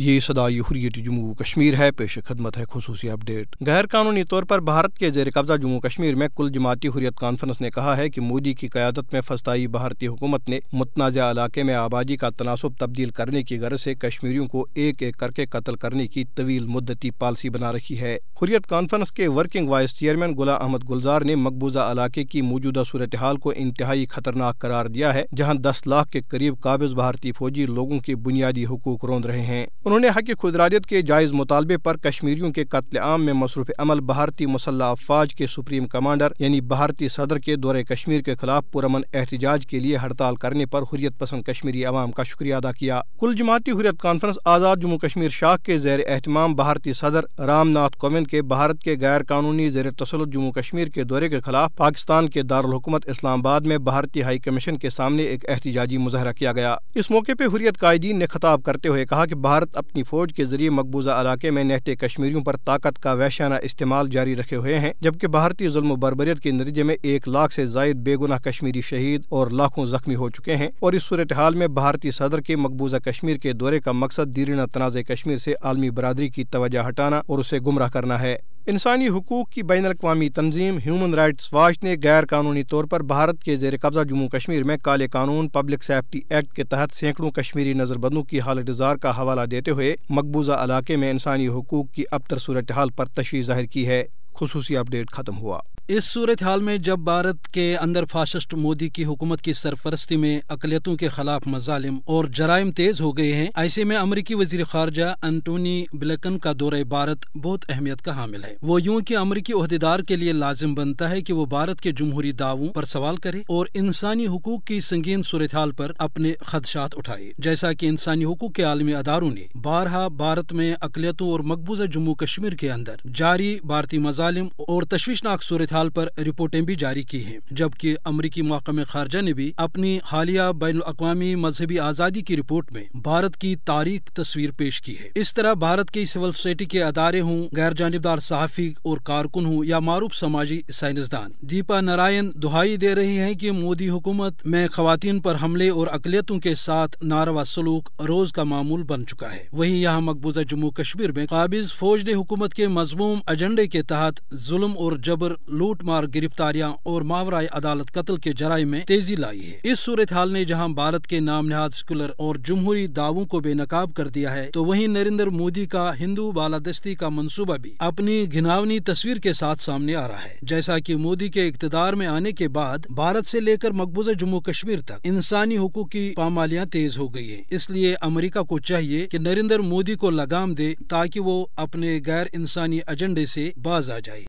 ये सदा हुरियत जम्मू कश्मीर है पेश खदमत है खसूसी अपडेट गैर कानूनी तौर पर भारत के जेर कब्जा जम्मू कश्मीर में कुल जमाती हुरियत कॉन्फ्रेंस ने कहा है कि मोदी की क्यादत में फस्ताई भारतीय हुकूमत ने मुतनाज़ इलाके में आबादी का तनासब तब्दील करने की गरज से कश्मीरियों को एक एक करके कत्ल करने की तवील मुद्दती पॉलिसी बना रखी है हुरियत कॉन्फ्रेंस के वर्किंग वाइस चेयरमैन गुला अहमद गुलजार ने मकबूजा इलाके की मौजूदा सूरत हाल को इंतहाई खतरनाक करार दिया है जहाँ दस लाख के करीब काबिज भारतीय फौजी लोगों के बुनियादी हकूक रोंद रहे हैं उन्होंने हक खुदरादियत के जायज़ मुतालबे पर कश्मीरियों के कत्लेआम में मसरूफ अमल भारतीय मुसल्ह अफवाज के सुप्रीम कमांडर यानी भारतीय सदर के दौरे कश्मीर के खिलाफ पुरमन एहतजाज के लिए हड़ताल करने पर हुरियत पसंद कश्मीरी आवाम का शुक्रिया अदा किया कुल जमाती हुरियत कॉन्फ्रेंस आज़ाद जम्मू कश्मीर शाख के जैर अहतमाम भारतीय सदर रामनाथ कोविंद के भारत के गैर कानूनी जेर तसलत जम्मू कश्मीर के दौरे के खिलाफ पाकिस्तान के दारकूमत इस्लामाबाद में भारतीय हाई कमीशन के सामने एक एहतजाजी मुजाहरा किया गया इस मौके पर हुरियत कायदीन ने खिताब करते हुए कहा कि भारत अपनी फौज के जरिए मकबूजा इलाके में नहते कश्मीरियों पर ताकत का वैशाना इस्तेमाल जारी रखे हुए हैं जबकि भारतीय जुल्म बरबरीत के नतीजे में एक लाख ऐसी जायद बेगुना कश्मीरी शहीद और लाखों जख्मी हो चुके हैं और इस सूरत हाल में भारतीय सदर के मकबूजा कश्मीर के दौरे का मकसद दीरना तनाज़ कश्मीर से आलमी बरदरी की तोजा हटाना और उसे गुमराह करना है है इंसानी हकूक़ की बैन अवी तंजीम ह्यूमन राइट्स वॉच ने गैर कानूनी तौर पर भारत के जेर कब्ज़ा जम्मू कश्मीर में काले कानून पब्लिक सेफ्टी एक्ट के तहत सैकड़ों कश्मीरी नज़रबंदों की हालत इजार का हवाला देते हुए मकबूजा इलाके में इंसानी हकूक़ की अबतर सूरत हाल पर तशवीज़ जाहिर की है खसूसी अपडेट खत्म हुआ इस सूरत हाल में जब भारत के अंदर फाशिस्ट मोदी की हुकूमत की सरपरस्ती में अकलियतों के खिलाफ मजालिम और जराइम तेज हो गए हैं ऐसे में अमरीकी वजीर खारजा एंटोनी ब्लिकन का दौरा भारत बहुत अहमियत का हामिल है वो यूं कि अमरीकी अहदेदार के लिए लाजिम बनता है कि वो भारत के जमहूरी दावों पर सवाल करे और इंसानी हकूक की संगीन सूरत हाल पर अपने खदशात उठाए जैसा की इंसानी हकूक के आलमी अदारों ने बारहा भारत में अकलीतों और मकबूजा जम्मू कश्मीर के अंदर जारी भारतीय मजालिम और तशवीशनाक सूरत हाल पर रिपोर्टें भी जारी की हैं जबकि अमरीकी महकमे खारजा ने भी अपनी हालिया बैन अवी मजहबी आज़ादी की रिपोर्ट में भारत की तारीख तस्वीर पेश की है इस तरह भारत की सिविल सोसाइटी के अदारे हों गैर जानबदार सहाफ़ी और कारकुन हों या मारूफ समाजी साइंसदान दीपा नारायण दुहाई दे रही है की मोदी हुकूमत में खातन पर हमले और अकलीतों के साथ नारवा सलूक रोज का मामूल बन चुका है वहीं यहाँ मकबूजा जम्मू कश्मीर में काबिज फौज ने हुकूमत के मजमूम एजेंडे के तहत जुल्म और जबर लूट लूटमार गिरफ्तारियां और मावरा अदालत कत्ल के जराये में तेजी लाई है इस सूरत हाल ने जहाँ भारत के नाम नहाद सेकुलर और जमहूरी दावों को बेनकाब कर दिया है तो वही नरेंद्र मोदी का हिंदू बालादस्ती का मनसूबा भी अपनी घिनावनी तस्वीर के साथ सामने आ रहा है जैसा की मोदी के इकतदार में आने के बाद भारत ऐसी लेकर मकबूजा जम्मू कश्मीर तक इंसानी हकूक की पामालियाँ तेज हो गयी है इसलिए अमरीका को चाहिए की नरेंद्र मोदी को लगाम दे ताकि वो अपने गैर इंसानी एजेंडे ऐसी बाज आ जाए